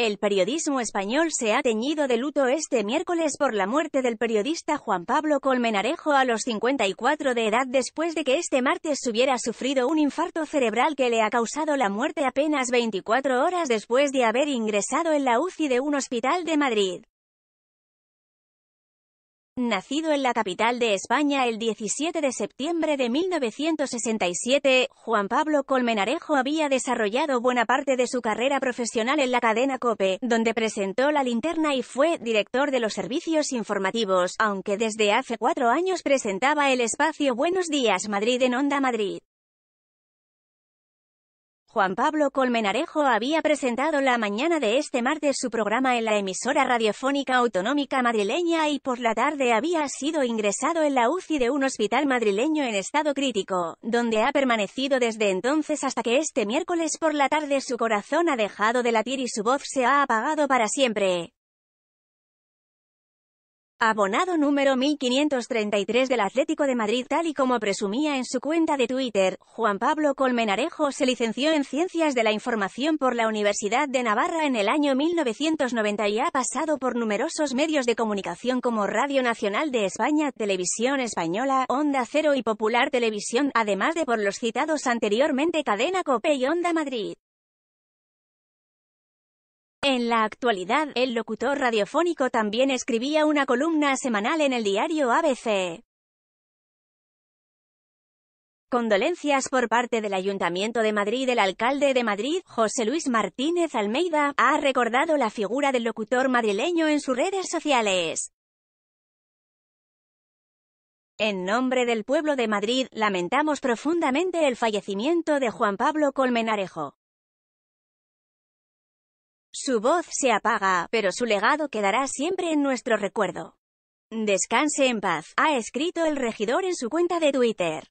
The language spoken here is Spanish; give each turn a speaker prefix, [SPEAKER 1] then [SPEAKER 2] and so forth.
[SPEAKER 1] El periodismo español se ha teñido de luto este miércoles por la muerte del periodista Juan Pablo Colmenarejo a los 54 de edad después de que este martes hubiera sufrido un infarto cerebral que le ha causado la muerte apenas 24 horas después de haber ingresado en la UCI de un hospital de Madrid. Nacido en la capital de España el 17 de septiembre de 1967, Juan Pablo Colmenarejo había desarrollado buena parte de su carrera profesional en la cadena COPE, donde presentó la linterna y fue director de los servicios informativos, aunque desde hace cuatro años presentaba el espacio Buenos Días Madrid en Onda Madrid. Juan Pablo Colmenarejo había presentado la mañana de este martes su programa en la emisora radiofónica autonómica madrileña y por la tarde había sido ingresado en la UCI de un hospital madrileño en estado crítico, donde ha permanecido desde entonces hasta que este miércoles por la tarde su corazón ha dejado de latir y su voz se ha apagado para siempre. Abonado número 1533 del Atlético de Madrid tal y como presumía en su cuenta de Twitter, Juan Pablo Colmenarejo se licenció en Ciencias de la Información por la Universidad de Navarra en el año 1990 y ha pasado por numerosos medios de comunicación como Radio Nacional de España, Televisión Española, Onda Cero y Popular Televisión, además de por los citados anteriormente Cadena Cope y Onda Madrid. En la actualidad, el locutor radiofónico también escribía una columna semanal en el diario ABC. Condolencias por parte del Ayuntamiento de Madrid. El alcalde de Madrid, José Luis Martínez Almeida, ha recordado la figura del locutor madrileño en sus redes sociales. En nombre del pueblo de Madrid, lamentamos profundamente el fallecimiento de Juan Pablo Colmenarejo. Su voz se apaga, pero su legado quedará siempre en nuestro recuerdo. Descanse en paz, ha escrito el regidor en su cuenta de Twitter.